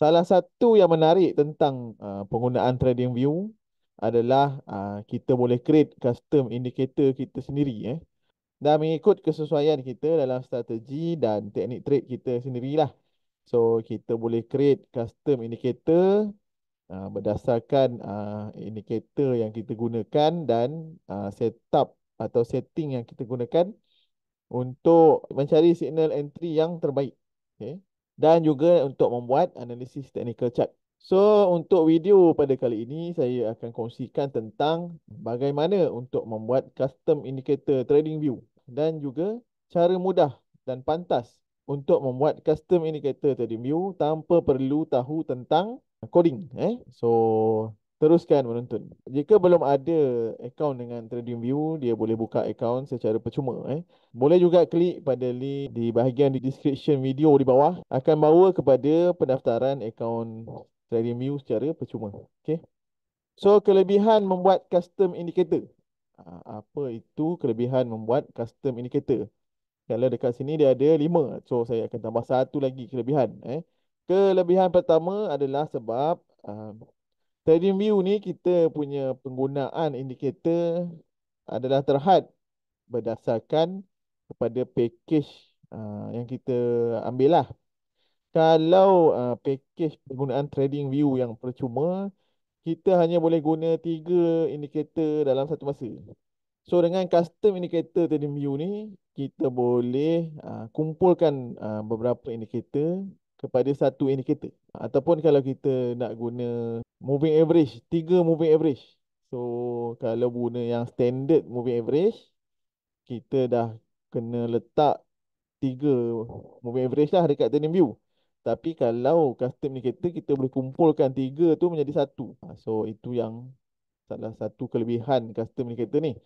Salah satu yang menarik tentang uh, penggunaan View adalah uh, kita boleh create custom indicator kita sendiri eh. Dan mengikut kesesuaian kita dalam strategi dan teknik trade kita sendirilah. So kita boleh create custom indicator uh, berdasarkan uh, indicator yang kita gunakan dan uh, setup atau setting yang kita gunakan untuk mencari signal entry yang terbaik. Okay dan juga untuk membuat analisis technical chart. So untuk video pada kali ini saya akan kongsikan tentang bagaimana untuk membuat custom indicator trading view dan juga cara mudah dan pantas untuk membuat custom indicator trading view tanpa perlu tahu tentang coding. Eh? So teruskan menonton. Jika belum ada akaun dengan TradingView, dia boleh buka akaun secara percuma. Eh. Boleh juga klik pada link di bahagian di description video di bawah. Akan bawa kepada pendaftaran akaun TradingView secara percuma. Okay. So, kelebihan membuat custom indicator. Ah, apa itu kelebihan membuat custom indicator? Kalau dekat sini dia ada lima. So, saya akan tambah satu lagi kelebihan. Eh. Kelebihan pertama adalah sebab uh, View ni kita punya penggunaan indikator adalah terhad berdasarkan kepada package ah, yang kita ambil lah. Kalau ah, package penggunaan Trading View yang percuma, kita hanya boleh guna tiga indikator dalam satu masa. So dengan custom indikator Trading View ni, kita boleh ah, kumpulkan beberapa indikator kepada satu indikator ataupun kalau kita nak guna moving average tiga moving average so kalau guna yang standard moving average kita dah kena letak tiga moving average lah dekat turning view tapi kalau custom indicator kita boleh kumpulkan tiga tu menjadi satu ha, so itu yang salah satu kelebihan custom indicator ni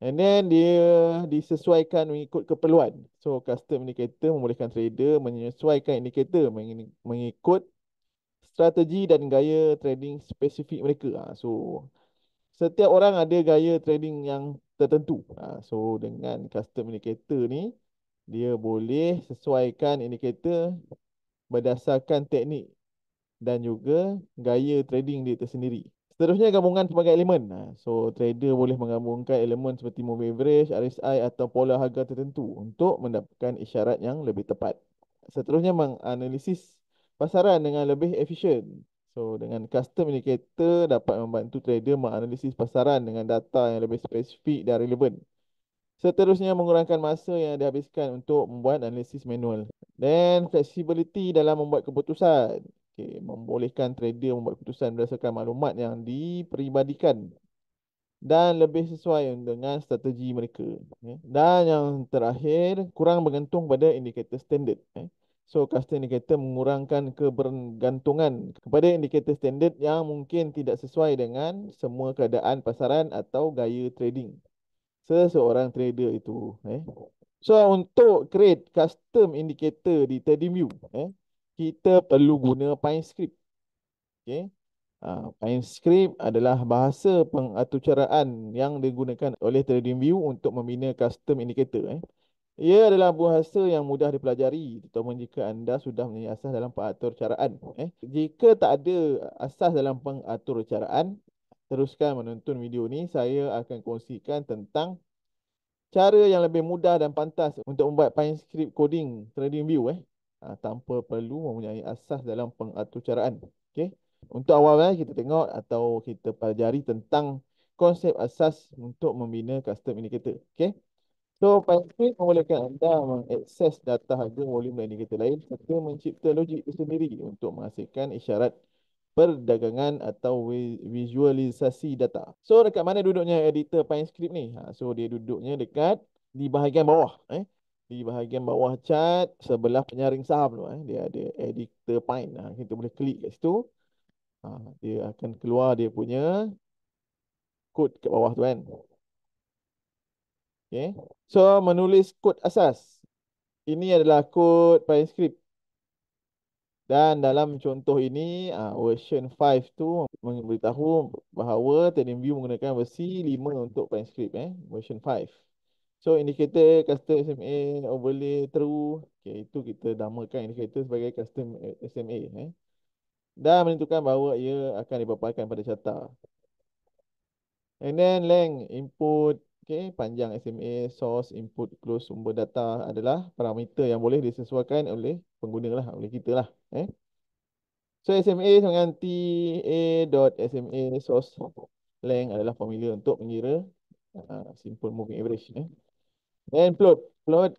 And then dia disesuaikan mengikut keperluan. So custom indicator membolehkan trader menyesuaikan indicator mengikut strategi dan gaya trading spesifik mereka. Ah, so setiap orang ada gaya trading yang tertentu. Ah, so dengan custom indicator ni dia boleh sesuaikan indicator berdasarkan teknik dan juga gaya trading dia tersendiri. Seterusnya gabungan sebagai elemen. Ha, so trader boleh menggabungkan elemen seperti moving average, RSI atau pola harga tertentu untuk mendapatkan isyarat yang lebih tepat. Seterusnya menganalisis pasaran dengan lebih efisien. So dengan custom indicator dapat membantu trader menganalisis pasaran dengan data yang lebih spesifik dan relevan. Seterusnya mengurangkan masa yang dihabiskan untuk membuat analisis manual. Dan flexibility dalam membuat keputusan okay, membolehkan trader membuat keputusan berdasarkan maklumat yang diperibadikan dan lebih sesuai dengan strategi mereka. Okay. Dan yang terakhir, kurang bergantung pada indikator standard. Okay. So, custom indicator mengurangkan kebergantungan kepada indikator standard yang mungkin tidak sesuai dengan semua keadaan pasaran atau gaya trading seseorang trader itu. Okay. So, untuk create custom indicator di TradingView, okay, kita perlu guna pine script. Okay. Uh, ah, pine script adalah bahasa pengaturcaraan yang digunakan oleh TradingView untuk membina custom indicator. Eh. Ia adalah bahasa yang mudah dipelajari terutama jika anda sudah mempunyai asas dalam pengaturcaraan. Eh. Jika tak ada asas dalam pengaturcaraan, teruskan menonton video ini. Saya akan kongsikan tentang cara yang lebih mudah dan pantas untuk membuat pine script coding TradingView. Eh uh, tanpa perlu mempunyai asas dalam pengaturcaraan. Okay. Untuk awalnya eh, kita tengok atau kita pelajari tentang konsep asas untuk membina custom indicator. Okay. So, Python membolehkan anda mengakses data harga volume dan indicator lain serta mencipta logik sendiri untuk menghasilkan isyarat perdagangan atau visualisasi data. So, dekat mana duduknya editor PineScript ni? Ha, so, dia duduknya dekat di bahagian bawah. Eh? di bahagian bawah chat sebelah penyaring saham tu eh dia ada editor pine ah ha, kita boleh klik kat situ ha, dia akan keluar dia punya kod kat bawah tu kan okey so menulis kod asas ini adalah kod pine script dan dalam contoh ini ha, version 5 tu memberitahu bahawa TradingView menggunakan versi 5 untuk pine script eh version 5 So indicator custom SMA overlay oh, true. Okay, itu kita namakan indicator sebagai custom SMA. Eh. eh. Dan menentukan bahawa ia akan dipaparkan pada carta. And then length input okay, panjang SMA source input close sumber data adalah parameter yang boleh disesuaikan oleh pengguna lah, oleh kita lah. Eh. So SMA dengan TA.SMA source length adalah formula untuk mengira uh, simple moving average. Eh. Then plot. Plot.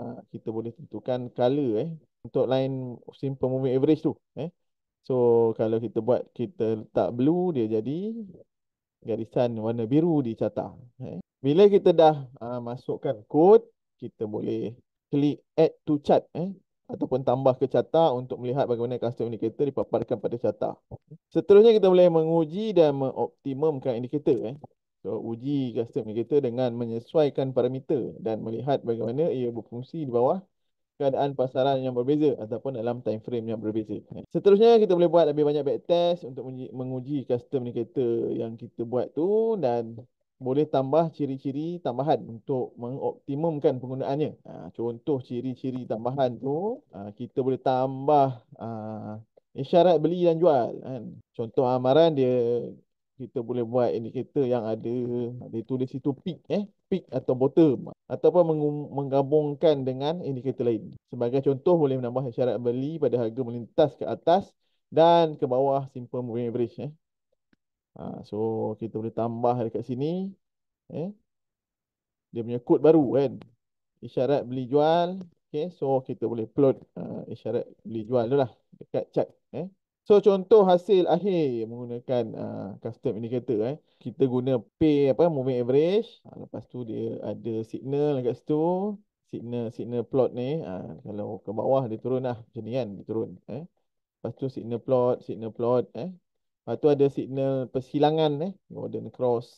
Uh, kita boleh tentukan color eh. Untuk line simple moving average tu. Eh. So kalau kita buat. Kita letak blue. Dia jadi. Garisan warna biru di carta. Eh. Bila kita dah uh, masukkan code. Kita boleh klik add to chart. Eh. Ataupun tambah ke carta. Untuk melihat bagaimana custom indicator dipaparkan pada carta. Seterusnya kita boleh menguji dan mengoptimumkan indicator. Eh. So uji custom kereta dengan menyesuaikan parameter dan melihat bagaimana ia berfungsi di bawah keadaan pasaran yang berbeza ataupun dalam time frame yang berbeza. Seterusnya kita boleh buat lebih banyak backtest untuk menguji, menguji custom kereta yang kita buat tu dan boleh tambah ciri-ciri tambahan untuk mengoptimumkan penggunaannya. Ha, contoh ciri-ciri tambahan tu ha, kita boleh tambah ha, isyarat beli dan jual. Kan. contoh amaran dia kita boleh buat indikator yang ada ada tulis itu peak eh peak atau bottom ataupun menggabungkan dengan indikator lain sebagai contoh boleh menambah syarat beli pada harga melintas ke atas dan ke bawah simple moving average eh ha, so kita boleh tambah dekat sini eh dia punya kod baru kan isyarat beli jual okey so kita boleh plot uh, isyarat beli jual tu lah dekat chart eh So contoh hasil akhir menggunakan uh, custom indicator eh. Kita guna pay apa moving average. Uh, lepas tu dia ada signal dekat situ. Signal signal plot ni. Uh, kalau ke bawah dia turun lah. Macam ni kan dia turun. Eh. Lepas tu signal plot, signal plot. Eh. Lepas tu ada signal persilangan. Eh. Golden cross.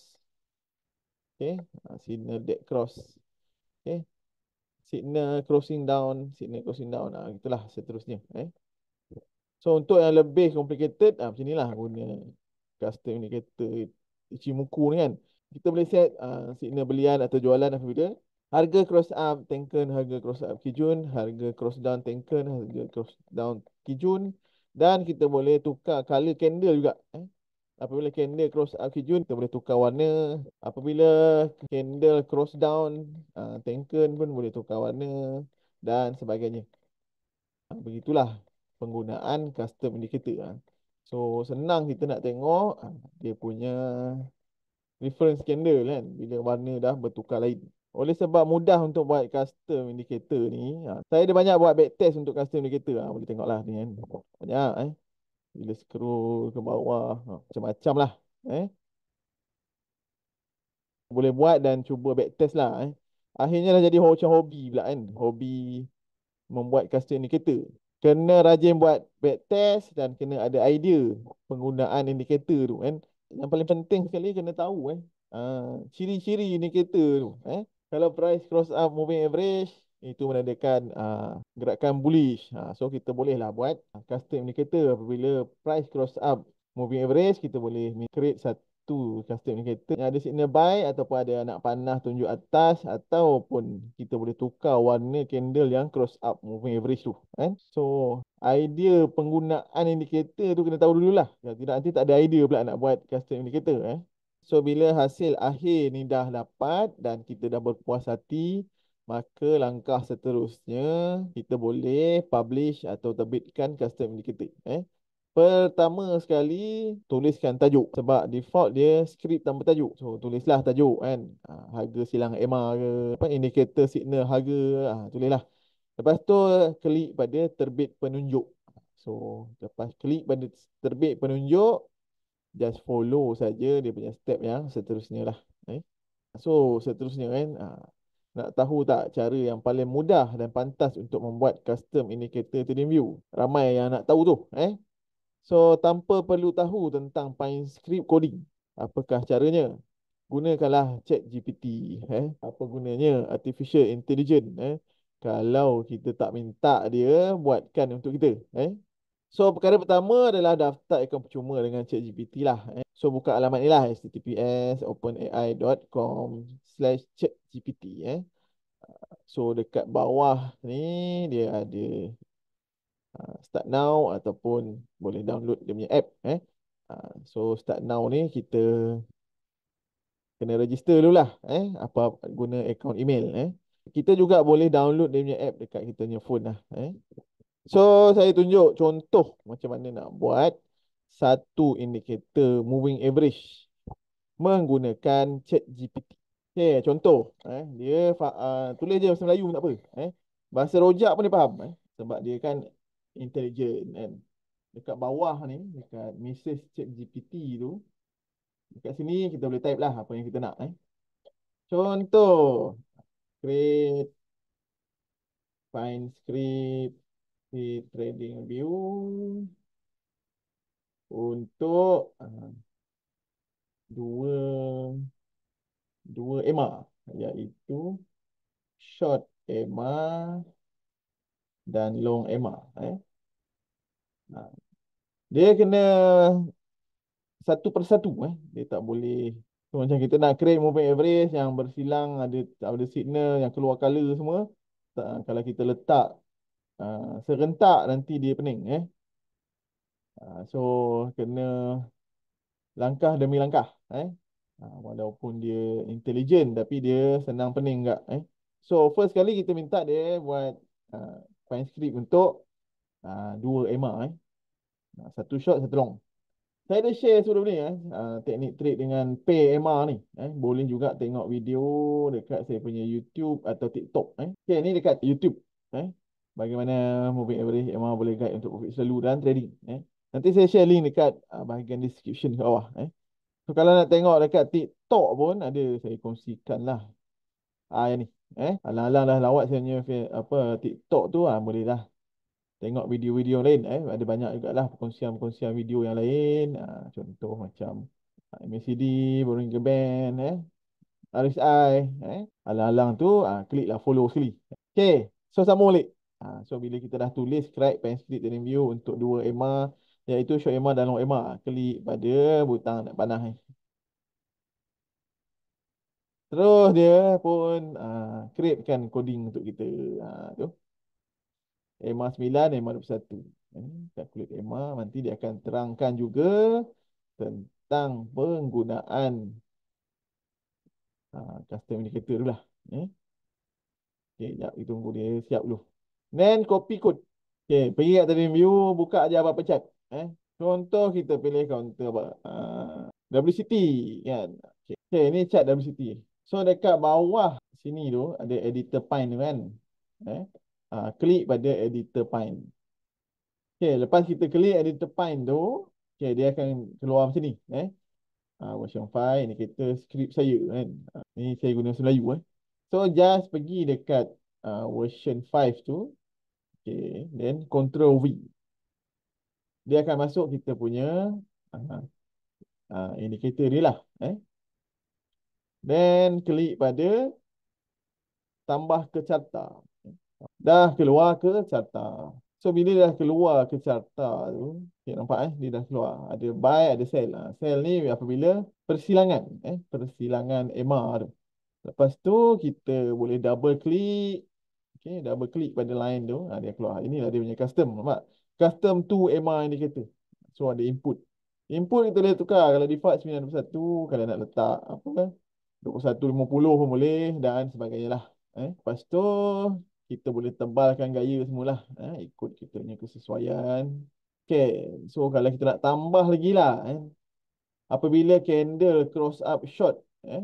Okay. Uh, signal dead cross. Okay. Signal crossing down. Signal crossing down. Uh, itulah seterusnya. Eh. So untuk yang lebih complicated ah, Macam inilah guna custom ni kereta Ichimoku ni kan Kita boleh set ah, signal belian atau jualan apa apabila Harga cross up tanken, harga cross up kijun Harga cross down tanken, harga cross down kijun Dan kita boleh tukar color candle juga eh? Apabila candle cross up kijun, kita boleh tukar warna Apabila candle cross down ah, tanken pun boleh tukar warna Dan sebagainya ah, Begitulah penggunaan custom indicator ah. So senang kita nak tengok ah, dia punya reference candle kan bila warna dah bertukar lain. Oleh sebab mudah untuk buat custom indicator ni, ah, saya ada banyak buat backtest untuk custom indicator ah. Boleh tengoklah ni kan. Banyak eh. Bila scroll ke bawah, ah, macam-macam lah eh. Boleh buat dan cuba backtest lah eh. Akhirnya dah jadi macam hobi pula kan. Hobi membuat custom indicator kena rajin buat back test dan kena ada idea penggunaan indikator tu kan. Yang paling penting sekali kena tahu eh ha, ciri-ciri uh, indikator tu eh. Kalau price cross up moving average itu menandakan uh, gerakan bullish. Uh, so kita bolehlah buat custom indikator apabila price cross up moving average kita boleh create satu satu custom kereta yang ada signal by ataupun ada anak panah tunjuk atas ataupun kita boleh tukar warna candle yang cross up moving average tu kan so idea penggunaan indicator tu kena tahu dululah kalau tidak nanti tak ada idea pula nak buat custom indicator. eh so bila hasil akhir ni dah dapat dan kita dah berpuas hati maka langkah seterusnya kita boleh publish atau terbitkan custom indicator. eh Pertama sekali tuliskan tajuk sebab default dia skrip tanpa tajuk. So tulislah tajuk kan. Ha, harga silang EMA ke apa indicator signal harga ah ha, tulislah. Lepas tu klik pada terbit penunjuk. So lepas klik pada terbit penunjuk just follow saja dia punya step yang seterusnya lah. Eh? So seterusnya kan ha, nak tahu tak cara yang paling mudah dan pantas untuk membuat custom indicator trading view? Ramai yang nak tahu tu eh. So tanpa perlu tahu tentang Pine Script Coding, apakah caranya? Gunakanlah chat GPT. Eh? Apa gunanya artificial intelligence? Eh? Kalau kita tak minta dia buatkan untuk kita. Eh? So perkara pertama adalah daftar akaun percuma dengan chat GPT lah. Eh? So buka alamat ni lah. https openai.com slash chat GPT. Eh? So dekat bawah ni dia ada Ah, start now ataupun boleh download dia punya app eh. Ah, so start now ni kita kena register dulu lah eh apa guna account email eh. Kita juga boleh download dia punya app dekat kita punya phone lah eh. So saya tunjuk contoh macam mana nak buat satu indikator moving average menggunakan chat GPT. Okay, contoh eh dia uh, tulis je bahasa Melayu tak apa eh. Bahasa rojak pun dia faham eh sebab dia kan intelligent kan. Dekat bawah ni, dekat message chat GPT tu. Dekat sini kita boleh type lah apa yang kita nak eh. Contoh. Create. Find script. si trading view. Untuk. Uh, dua. Dua Emma. Iaitu. Short Emma. Emma dan Long Emma. Eh. Dia kena satu persatu. Eh. Dia tak boleh so, macam kita nak create moving average yang bersilang ada ada signal yang keluar color semua. Tak, kalau kita letak uh, serentak nanti dia pening. Eh. Uh, so kena langkah demi langkah. Eh. Uh, walaupun dia intelligent tapi dia senang pening enggak. Eh. So first kali kita minta dia buat uh, find script untuk uh, dua eh. Satu short, satu long. Saya dah share sebelum ni eh, uh, teknik trade dengan pay EMA ni. Eh. Boleh juga tengok video dekat saya punya YouTube atau TikTok. Eh. Okay, ni dekat YouTube. Eh. Bagaimana moving average EMA boleh guide untuk profit selalu dan trading. Eh. Nanti saya share link dekat uh, bahagian description kat bawah. Eh. So kalau nak tengok dekat TikTok pun ada saya kongsikan lah. Ah, yang ni. Eh, alang-alang dah lawat sebenarnya apa TikTok tu ah boleh lah. Tengok video-video lain eh ada banyak juga lah perkongsian-perkongsian video yang lain. Ah, contoh macam ah, MCD Boring band eh. RSI eh. Alang-alang tu ah kliklah follow sekali. Okay, so sama balik. Ah, so bila kita dah tulis crack pen split dan review untuk dua EMA iaitu short EMA dan long EMA, ah, klik pada butang nak panah Eh. Terus dia pun uh, ah, create kan coding untuk kita. Uh, tu. EMA 9, EMA 21. Klik EMA nanti dia akan terangkan juga tentang penggunaan uh, custom indicator tu lah. Eh? Okay, sekejap kita tunggu dia siap dulu. Then copy code. Okay, pergi kat tadi view, buka aja apa-apa chat. Eh? Contoh kita pilih counter apa? Uh, WCT kan? Okay. okay, ni chat WCT. So dekat bawah sini tu ada editor pane, tu kan. Eh? Uh, klik pada editor pane. Okay, lepas kita klik editor pane tu, okay, dia akan keluar macam ni. Eh? Uh, version file, ini kereta script saya kan. Uh, ah, ini saya guna Melayu eh. So just pergi dekat uh, version 5 tu. Okay, then control V. Dia akan masuk kita punya uh, uh, indicator ni lah. Eh? Then klik pada tambah ke carta. Dah keluar ke carta. So bila dah keluar ke carta tu, okay, nampak eh dia dah keluar. Ada buy, ada sell. Ah, sell ni apabila persilangan. eh Persilangan MR. tu. Lepas tu kita boleh double click. Okay, double click pada line tu. Ha, dia keluar. Inilah dia punya custom. Nampak? Custom to EMA indicator. So ada input. Input kita boleh tukar. Kalau default 91, kalau nak letak apa-apa. Kan? 21.50 pun boleh dan sebagainya lah. Eh, lepas tu kita boleh tebalkan gaya semula eh, ikut kita punya kesesuaian. Okay, so kalau kita nak tambah lagi lah. Eh, apabila candle cross up short. Eh,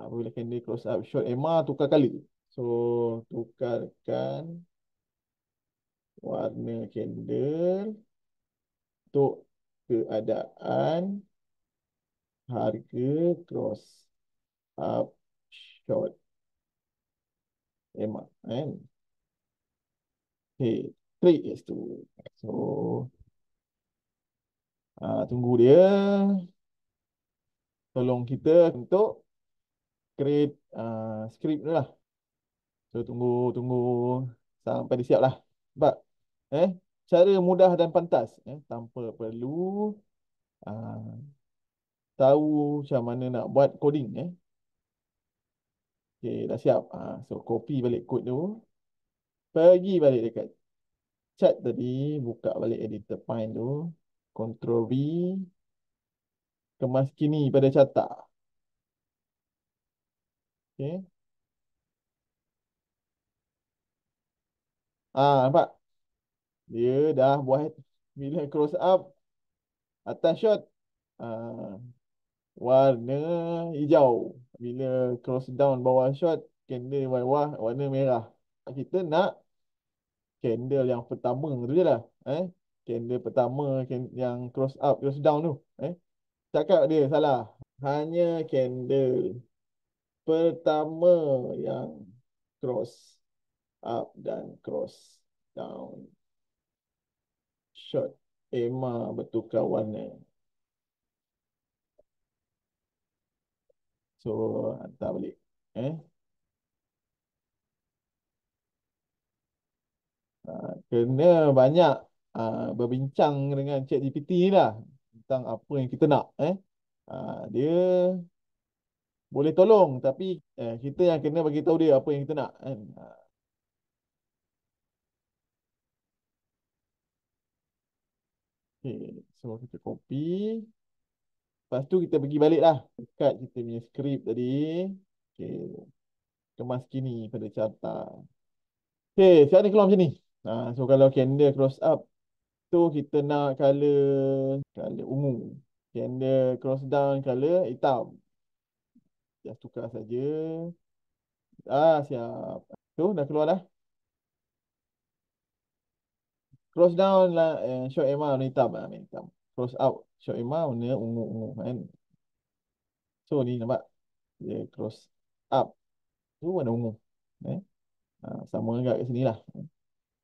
apabila candle cross up short, Emma tukar kali. So, tukarkan warna candle untuk keadaan harga cross up short m n k 3 is to. so uh, tunggu dia tolong kita untuk create uh, script lah so tunggu tunggu sampai dia siap lah sebab eh cara mudah dan pantas eh tanpa perlu uh, tahu macam mana nak buat coding eh Okay, dah siap. Ha, so, copy balik kod tu. Pergi balik dekat chat tadi. Buka balik editor pine tu. Ctrl V. Kemas kini pada carta. Okay. Ah, ha, nampak? Dia dah buat bila cross up. Atas shot. Ha, Warna hijau bila cross down bawah shot candle bawah warna merah ah, kita nak candle yang pertama tu je lah eh? candle pertama yang cross up cross down tu eh? cakap dia salah hanya candle pertama yang cross up dan cross down shot Emma kawan warna So hantar balik. Eh. Ha, kena banyak ha, berbincang dengan Cik GPT ni lah tentang apa yang kita nak. Eh. Ha, dia boleh tolong tapi eh, kita yang kena bagi tahu dia apa yang kita nak. Eh. Okay. So kita copy. Lepas tu kita pergi balik lah dekat kita punya skrip tadi. Okay. Kemas kini pada carta. Okay, siap ni keluar macam ni. Ha, so kalau candle cross up tu kita nak color, color ungu. Candle cross down color hitam. Kita tukar saja. Ah siap. Tu dah keluar dah. Cross down lah, eh, short MR warna hitam lah, hitam cross out so amount dia ungu-ungu kan. So ni nampak dia cross up tu warna ungu. Eh? Ha, sama juga kat sini lah.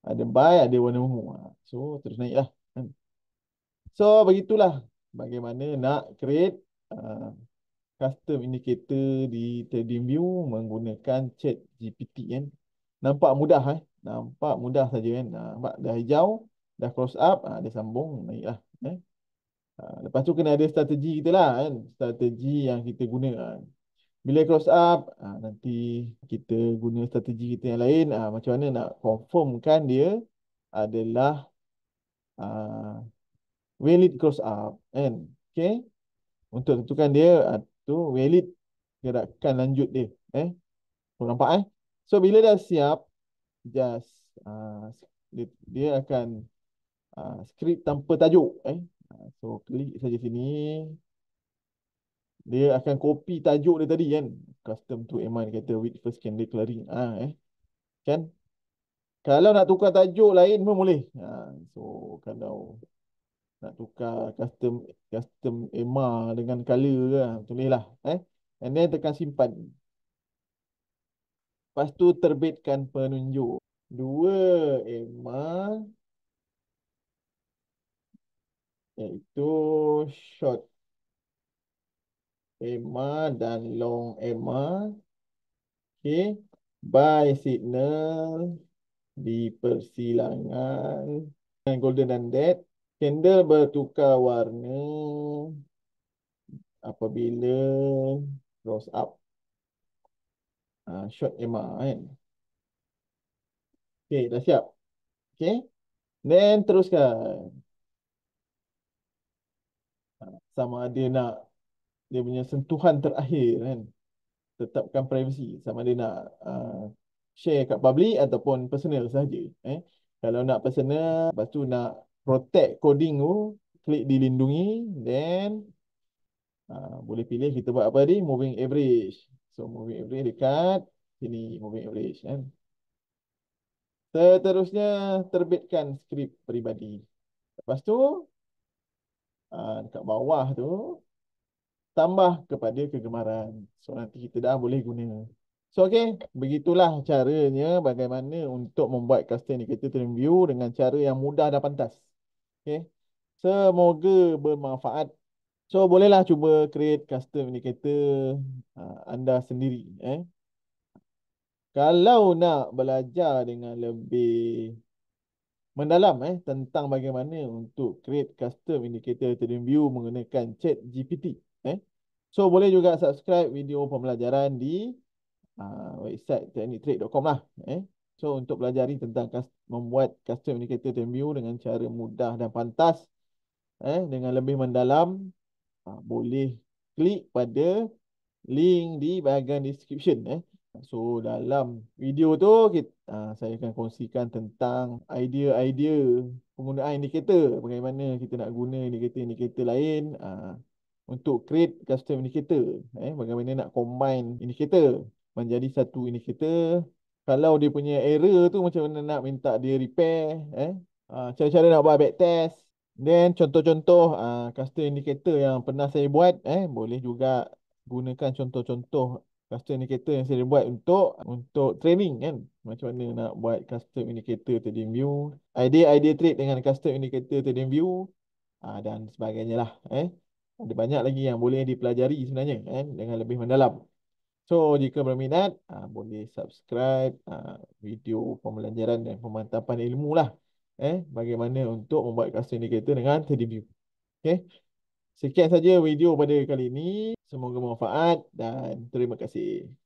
Ada buy ada warna ungu. Ha, so terus naik lah. Kan? So begitulah bagaimana nak create uh, custom indicator di Trading View menggunakan chat GPT kan. Nampak mudah eh. Nampak mudah saja kan. Ha, nampak dah hijau, dah cross up, ada dia sambung naiklah. Eh? Ha, lepas tu kena ada strategi kita lah kan. Strategi yang kita guna. Ha. Bila cross up, ha, nanti kita guna strategi kita yang lain. Macam mana nak confirmkan dia adalah valid cross up. Kan? Okay. Untuk tentukan dia, tu valid gerakan lanjut dia. Eh? Kau nampak eh? So bila dah siap, just uh, dia, dia akan uh, skrip tanpa tajuk. Eh? Ah, so klik saja sini. Dia akan copy tajuk dia tadi kan. Custom to MI kata with first can declaring. Ha, ah, eh. Kan? Kalau nak tukar tajuk lain pun boleh. Ha, so kalau nak tukar custom custom EMA dengan color ke tulis nilah. Eh. And then tekan simpan. Pastu terbitkan penunjuk. Dua EMA iaitu short emma dan long emma okey by signal di persilangan dan golden and dead candle bertukar warna apabila rose up uh, short emma kan okey dah siap okey then teruskan sama ada nak dia punya sentuhan terakhir kan tetapkan privacy sama ada nak uh, share kat public ataupun personal saja eh kalau nak personal lepas tu nak protect coding tu klik dilindungi then uh, boleh pilih kita buat apa tadi moving average so moving average dekat sini moving average kan seterusnya terbitkan skrip peribadi lepas tu Ah, dekat bawah tu tambah kepada kegemaran. So nanti kita dah boleh guna. So okay, begitulah caranya bagaimana untuk membuat custom indicator trim view dengan cara yang mudah dan pantas. Okay, semoga bermanfaat. So bolehlah cuba create custom indicator uh, anda sendiri. Eh? Kalau nak belajar dengan lebih mendalam eh tentang bagaimana untuk create custom indicator trading view menggunakan chat GPT eh. So boleh juga subscribe video pembelajaran di uh, website techniktrade.com lah eh. So untuk pelajari tentang membuat custom indicator trading view dengan cara mudah dan pantas eh dengan lebih mendalam uh, boleh klik pada link di bahagian description eh. So dalam video tu kita, uh, saya akan kongsikan tentang idea-idea penggunaan indikator bagaimana kita nak guna indikator-indikator lain uh, untuk create custom indikator eh, bagaimana nak combine indikator menjadi satu indikator kalau dia punya error tu macam mana nak minta dia repair eh ah, cara-cara uh, nak buat backtest then contoh-contoh uh, custom indikator yang pernah saya buat eh boleh juga gunakan contoh-contoh custom indicator yang saya buat untuk untuk training kan macam mana nak buat custom indicator trading view idea idea trade dengan custom indicator trading view uh, dan sebagainya lah eh ada banyak lagi yang boleh dipelajari sebenarnya kan dengan lebih mendalam So jika berminat uh, boleh subscribe uh, video pembelajaran dan pemantapan ilmu lah eh bagaimana untuk membuat custom indicator dengan trading view. Okay. Sekian saja video pada kali ini. Semoga bermanfaat dan terima kasih.